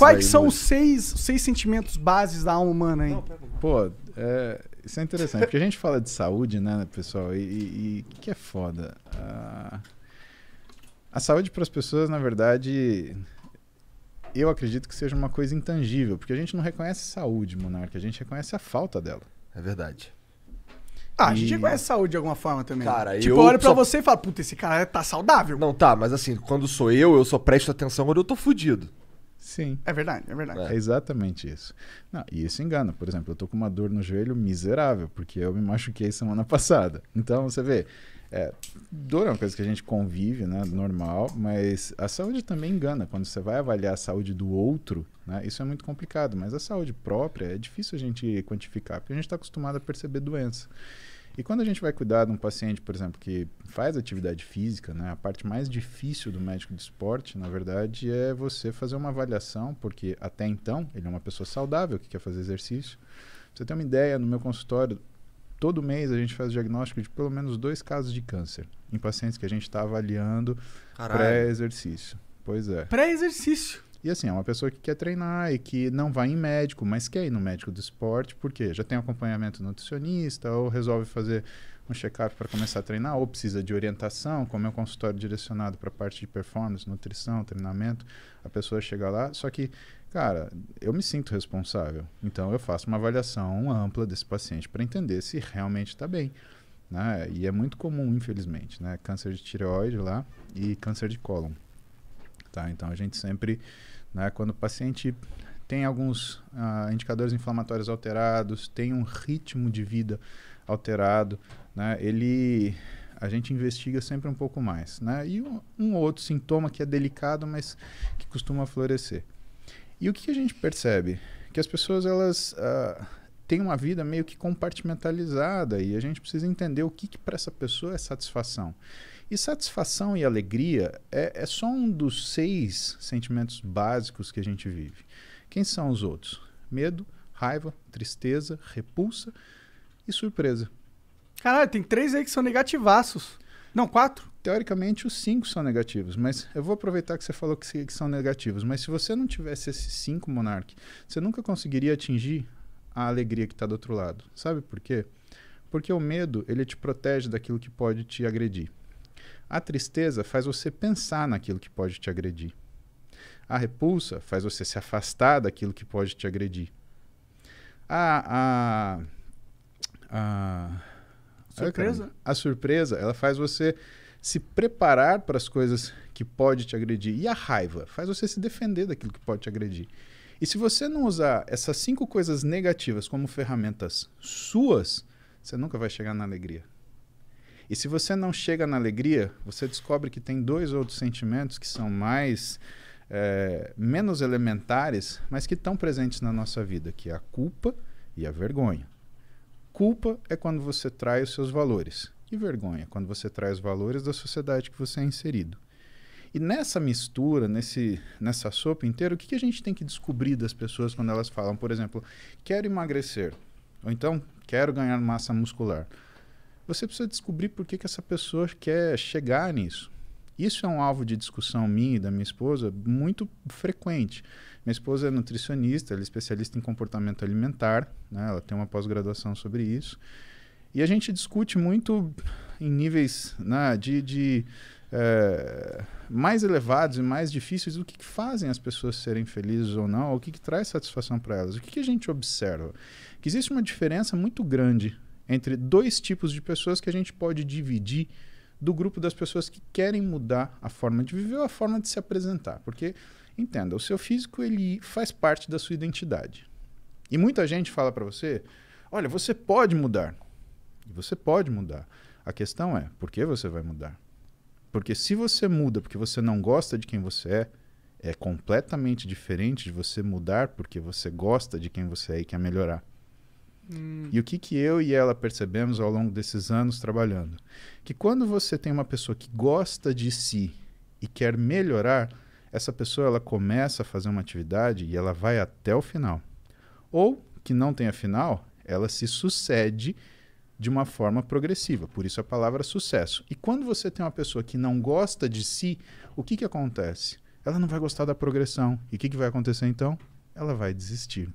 Quais são os seis, seis sentimentos bases da alma humana, hein? Pô, é, isso é interessante, porque a gente fala de saúde, né, pessoal? E o que é foda? A, ah, a saúde para as pessoas, na verdade, eu acredito que seja uma coisa intangível, porque a gente não reconhece saúde, Monarca, a gente reconhece a falta dela. É verdade. Ah, a gente e... reconhece saúde de alguma forma também. Cara, tipo, eu, eu olho pra só... você e falo, puta, esse cara tá saudável. Não, tá, mas assim, quando sou eu, eu só presto atenção quando eu tô fudido. Sim. É verdade, é verdade. É. é, exatamente isso. Não, e isso engana. Por exemplo, eu tô com uma dor no joelho miserável, porque eu me machuquei semana passada. Então, você vê, é, dor é uma coisa que a gente convive, né, normal, mas a saúde também engana. Quando você vai avaliar a saúde do outro, né, isso é muito complicado, mas a saúde própria é difícil a gente quantificar, porque a gente está acostumado a perceber doença. E quando a gente vai cuidar de um paciente, por exemplo, que faz atividade física, né, a parte mais difícil do médico de esporte, na verdade, é você fazer uma avaliação, porque até então ele é uma pessoa saudável que quer fazer exercício. você tem uma ideia, no meu consultório, todo mês a gente faz diagnóstico de pelo menos dois casos de câncer em pacientes que a gente está avaliando pré-exercício. Pois é. Pré-exercício. E assim, é uma pessoa que quer treinar e que não vai em médico, mas quer ir no médico do esporte, porque já tem acompanhamento nutricionista, ou resolve fazer um check-up para começar a treinar, ou precisa de orientação, como é um consultório direcionado para a parte de performance, nutrição, treinamento, a pessoa chega lá, só que, cara, eu me sinto responsável. Então eu faço uma avaliação ampla desse paciente para entender se realmente está bem. Né? E é muito comum, infelizmente, né? Câncer de tireoide lá e câncer de cólon. Tá? Então a gente sempre, né, quando o paciente tem alguns uh, indicadores inflamatórios alterados, tem um ritmo de vida alterado, né, ele a gente investiga sempre um pouco mais, né? E um, um, outro sintoma que é delicado, mas que costuma florescer. E o que a gente percebe? Que as pessoas elas uh, têm uma vida meio que compartimentalizada e a gente precisa entender o que, que para essa pessoa é satisfação. E satisfação e alegria é, é só um dos seis sentimentos básicos que a gente vive. Quem são os outros? Medo, raiva, tristeza, repulsa e surpresa. Caralho, tem três aí que são negativaços. Não, quatro? Teoricamente, os cinco são negativos, mas eu vou aproveitar que você falou que, que são negativos. Mas se você não tivesse esses cinco, Monark, você nunca conseguiria atingir a alegria que está do outro lado. Sabe por quê? Porque o medo, ele te protege daquilo que pode te agredir. A tristeza faz você pensar naquilo que pode te agredir. A repulsa faz você se afastar daquilo que pode te agredir. A. a, a surpresa? A, surpresa, ela faz você se preparar para as coisas que pode te agredir. E a raiva faz você se defender daquilo que pode te agredir. E se você não usar essas cinco coisas negativas como ferramentas suas, você nunca vai chegar na alegria. E se você não chega na alegria, você descobre que tem dois outros sentimentos que são mais é, menos elementares, mas que estão presentes na nossa vida, que é a culpa e a vergonha. Culpa é quando você trai os seus valores e vergonha é quando você traz os valores da sociedade que você é inserido. E nessa mistura, nesse, nessa sopa inteira, o que, que a gente tem que descobrir das pessoas quando elas falam, por exemplo, quero emagrecer, ou então quero ganhar massa muscular. Você precisa descobrir por que, que essa pessoa quer chegar nisso. Isso é um alvo de discussão minha e da minha esposa muito frequente. Minha esposa é nutricionista, ela é especialista em comportamento alimentar, né? ela tem uma pós-graduação sobre isso. E a gente discute muito em níveis né, de, de é, mais elevados e mais difíceis o que, que, fazem as pessoas serem felizes ou não, o que, que traz satisfação para elas, o que, que a gente observa. Que existe uma diferença muito grande entre dois tipos de pessoas que a gente pode dividir do grupo das pessoas que querem mudar a forma de viver ou a forma de se apresentar. Porque, entenda, o seu físico ele faz parte da sua identidade. E muita gente fala para você: olha, você pode mudar. E você pode mudar. A questão é, por que você vai mudar? Porque se você muda porque você não gosta de quem você é, é completamente diferente de você mudar porque você gosta de quem você é e quer melhorar. Hum. E o que, que eu e ela percebemos ao longo desses anos trabalhando? Que quando você tem uma pessoa que gosta de si e quer melhorar, essa pessoa ela começa a fazer uma atividade e ela vai até o final. Ou que não tenha final, ela se sucede de uma forma progressiva, por isso a palavra sucesso. E quando você tem uma pessoa que não gosta de si, o que, que acontece? Ela não vai gostar da progressão. E o que, que vai acontecer então? Ela vai desistir.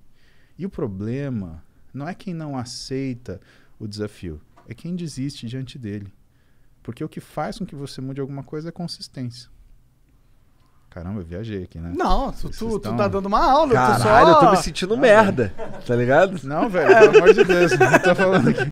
E o problema não é quem não aceita o desafio, é quem desiste diante dele. Porque o que faz com que você mude alguma coisa é consistência. Caramba, eu viajei aqui, né? Não, tu, tu, estão... tu tá dando uma aula. Caralho, só... eu tô me sentindo ah, merda, tá ligado? Não, velho, pelo amor de Deus, não tô falando aqui.